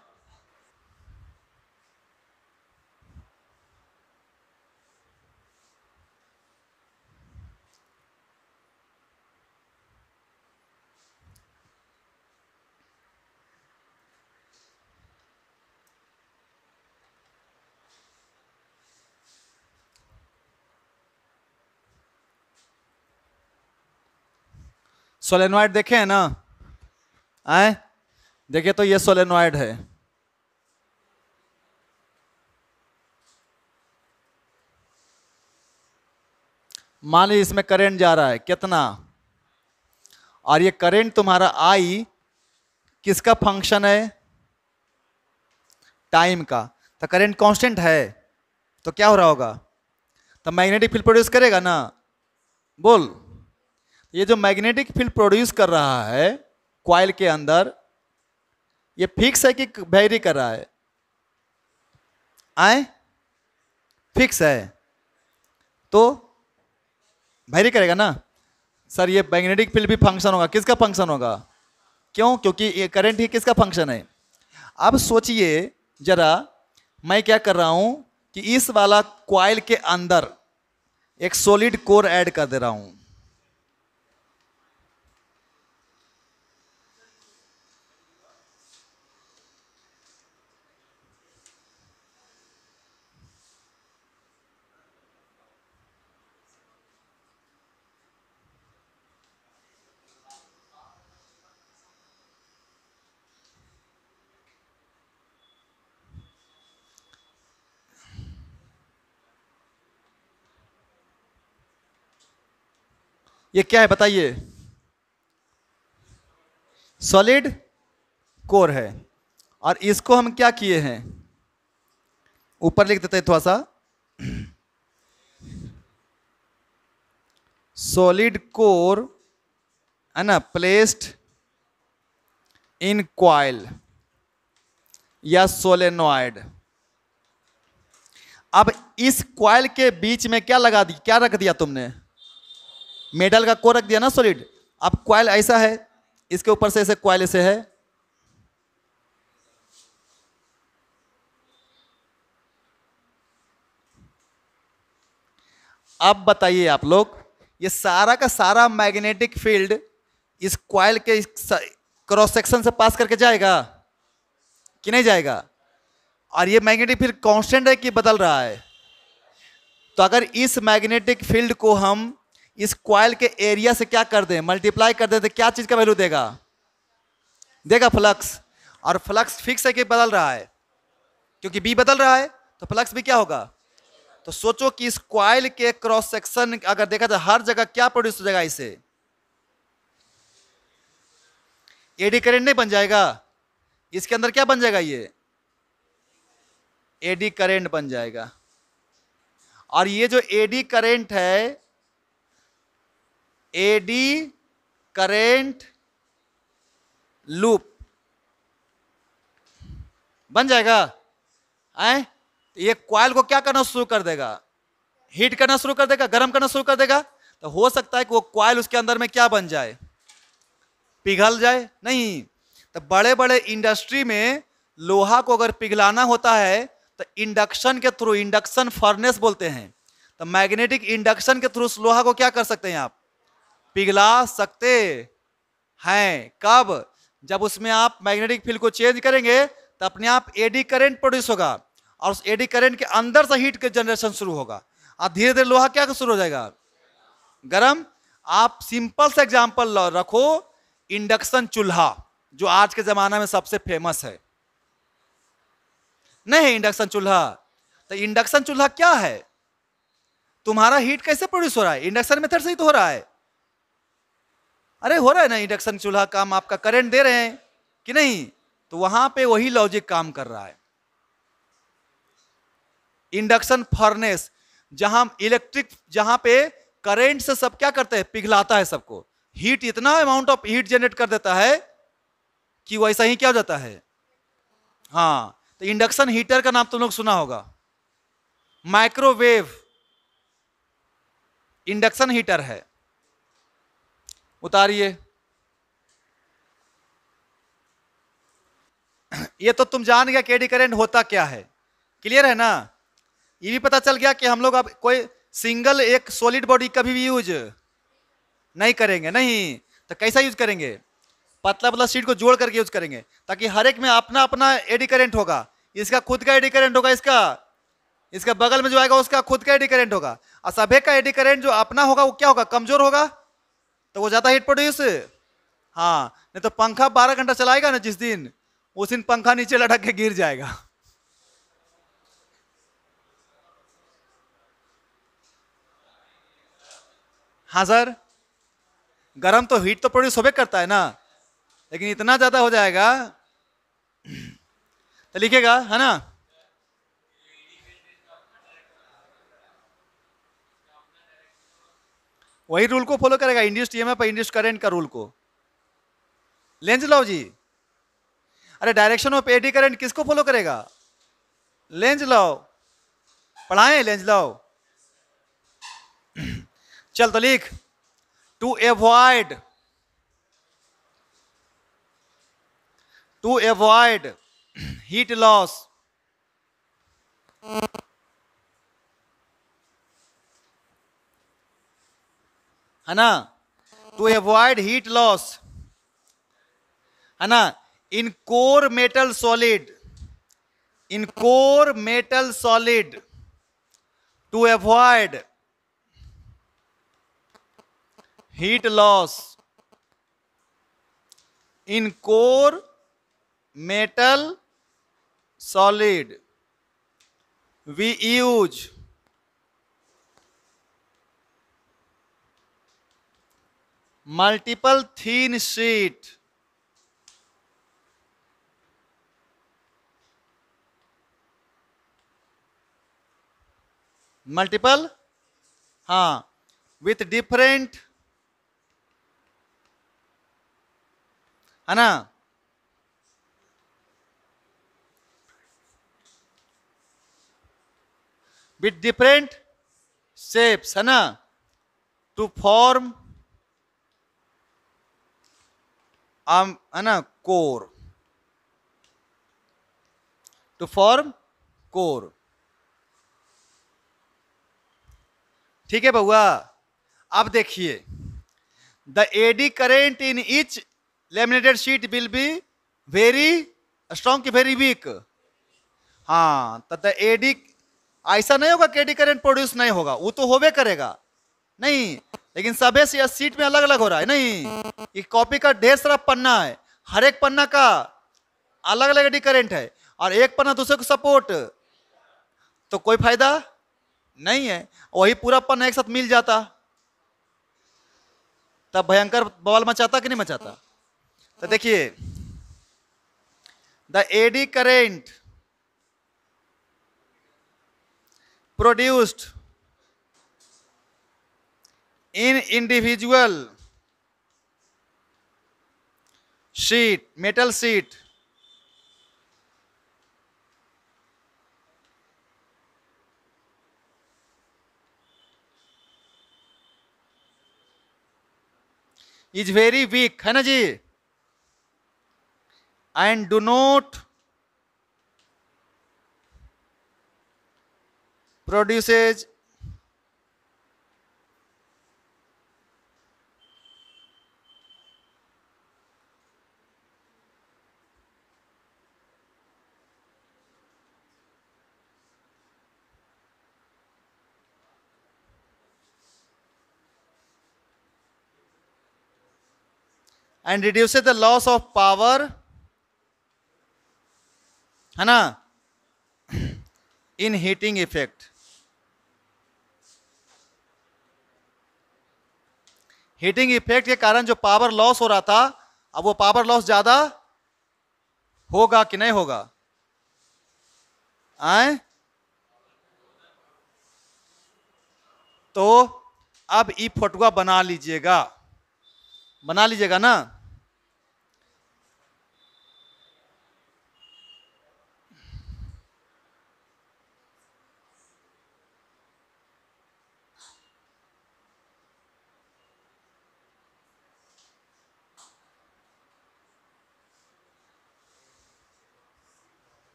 सोलेनोइड देखे हैं ना आए देखे तो ये सोलेनोइड है मान लीजिए इसमें करंट जा रहा है कितना और ये करंट तुम्हारा आई किसका फंक्शन है टाइम का तो करंट कांस्टेंट है तो क्या हो रहा होगा तो मैग्नेटिक फील्ड प्रोड्यूस करेगा ना बोल ये जो मैग्नेटिक फील्ड प्रोड्यूस कर रहा है क्वाइल के अंदर ये फिक्स है कि वेरी कर रहा है आए फिक्स है तो वेरी करेगा ना सर ये मैग्नेटिक फील्ड भी फंक्शन होगा किसका फंक्शन होगा क्यों क्योंकि ये करंट ही किसका फंक्शन है अब सोचिए जरा मैं क्या कर रहा हूँ कि इस वाला क्वाइल के अंदर एक सॉलिड कोर ऐड कर दे रहा हूँ ये क्या है बताइए सॉलिड कोर है और इसको हम क्या किए हैं ऊपर लिख देते हैं थोड़ा सा सॉलिड कोर है ना प्लेस्ड इन क्वाइल या सोलेनोइड अब इस क्वाइल के बीच में क्या लगा दी क्या रख दिया तुमने मेटल का कोर रख दिया ना सॉलिड अब क्वाइल ऐसा है इसके ऊपर से ऐसे क्वाइल ऐसे है अब बताइए आप लोग ये सारा का सारा मैग्नेटिक फील्ड इस क्वाइल के क्रॉस सेक्शन से पास करके जाएगा कि नहीं जाएगा और ये मैग्नेटिक फील्ड कांस्टेंट है कि बदल रहा है तो अगर इस मैग्नेटिक फील्ड को हम इस क्वाइल के एरिया से क्या कर दें मल्टीप्लाई कर दें तो क्या चीज़ का वैल्यू देगा देगा फ्लक्स और फ्लक्स फिक्स है कि बदल रहा है क्योंकि बी बदल रहा है तो फ्लक्स भी क्या होगा तो सोचो कि इस क्वाइल के क्रॉस सेक्शन अगर देखा जाए हर जगह क्या प्रोड्यूस हो जाएगा इसे एडी करेंट नहीं बन जाएगा इसके अंदर क्या बन जाएगा ये एडी करेंट बन जाएगा और ये जो एडी करेंट है एडी करेंट लूप बन जाएगा आए तो ये क्वाइल को क्या करना शुरू कर देगा हीट करना शुरू कर देगा गर्म करना शुरू कर देगा तो हो सकता है कि वो क्वाइल उसके अंदर में क्या बन जाए पिघल जाए नहीं तो बड़े बड़े इंडस्ट्री में लोहा को अगर पिघलाना होता है तो इंडक्शन के थ्रू इंडक्शन फर्नेस बोलते हैं तो मैग्नेटिक इंडक्शन के थ्रू उस लोहा को क्या कर सकते हैं आप पिघला सकते हैं कब जब उसमें आप मैग्नेटिक फील्ड को चेंज करेंगे तो अपने आप एडी करंट प्रोड्यूस होगा और उस एडी करंट के अंदर से हीट के जनरेशन शुरू होगा और धीरे धीरे लोहा क्या शुरू हो जाएगा गर्म आप सिंपल से एग्जाम्पल रखो इंडक्शन चूल्हा जो आज के जमाने में सबसे फेमस है नहीं इंडक्शन चूल्हा तो इंडक्शन चूल्हा क्या है तुम्हारा हीट कैसे प्रोड्यूस हो रहा है इंडक्शन मेथड से ही तो हो रहा है अरे हो रहा है ना इंडक्शन चूल्हा काम आपका करंट दे रहे हैं कि नहीं तो वहां पे वही लॉजिक काम कर रहा है इंडक्शन फर्नेस जहां इलेक्ट्रिक जहां पे करंट से सब क्या करते हैं पिघलाता है सबको हीट इतना अमाउंट ऑफ हीट जनरेट कर देता है कि वैसा ही क्या हो जाता है हाँ तो इंडक्शन हीटर का नाम तुम लोग सुना होगा माइक्रोवेव इंडक्शन हीटर है उतारिए ये तो तुम जान गया केडी करेंट होता क्या है क्लियर है ना ये भी पता चल गया कि हम लोग अब कोई सिंगल एक सॉलिड बॉडी कभी भी यूज नहीं करेंगे नहीं तो कैसा यूज करेंगे पतला पतला सीट को जोड़ करके यूज करेंगे ताकि हर एक में अपना अपना एडी करेंट होगा इसका खुद का एडी करेंट होगा इसका इसका बगल में जो आएगा उसका खुद का एडी करेंट होगा और सभी का एडी करेंट जो अपना होगा वो क्या होगा कमजोर होगा तो वो ज़्यादा हीट प्रोड्यूस हाँ नहीं तो पंखा बारह घंटा चलाएगा ना जिस दिन उस दिन पंखा नीचे लटक के गिर जाएगा हाँ सर गर्म तो हीट तो प्रोड्यूस होबे करता है ना लेकिन इतना ज़्यादा हो जाएगा तो लिखेगा है ना वही रूल को फॉलो करेगा इंड्यूस्ड पर इंड्यूस्ड करेंट का रूल को लेंज लॉ जी अरे डायरेक्शन ऑफ एडी करेंट किसको फॉलो करेगा लेंज लॉ पढ़ाए लेंज लॉ चल तो लिख to avoid to avoid heat loss है ना टू एवॉइड हीट लॉस है ना in core metal solid in core metal solid to avoid heat loss in core metal solid we use multiple thin sheet multiple हाँ with different है ना with different shapes है ना to form आम है ना कोर टू फॉर्म कोर ठीक है बउआ अब देखिए the eddy current in each laminated sheet will be very strong की वेरी वीक हाँ तो द एडी ऐसा नहीं होगा एडी करेंट प्रोड्यूस नहीं होगा वो तो होबे करेगा नहीं लेकिन सभी से सीट में अलग अलग हो रहा है नहीं ये कॉपी का ढेर सारा पन्ना है हर एक पन्ना का अलग अलग एडी करेंट है और एक पन्ना दूसरे को सपोर्ट तो कोई फायदा नहीं है वही पूरा पन्ना एक साथ मिल जाता तब भयंकर बवाल मचाता कि नहीं मचाता तो देखिए the eddy current produced in individual sheet metal sheet is very weak है ना जी and do not produces and reduce the loss of power है ना in heating effect heating effect के कारण जो पावर लॉस हो रहा था अब वो पावर लॉस ज्यादा होगा कि नहीं होगा आए तो अब ई फोटुआ बना लीजिएगा बना लीजिएगा ना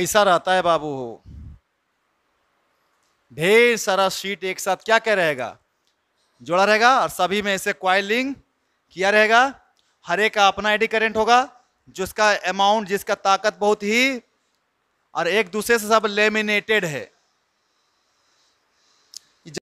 ऐसा रहता है बाबू हो ढेर सारा शीट एक साथ क्या क्या रहेगा जोड़ा रहेगा और सभी में ऐसे क्वाइलिंग किया रहेगा हर एक का अपना एडी करेंट होगा जिसका अमाउंट जिसका ताकत बहुत ही और एक दूसरे से सब लेमिनेटेड है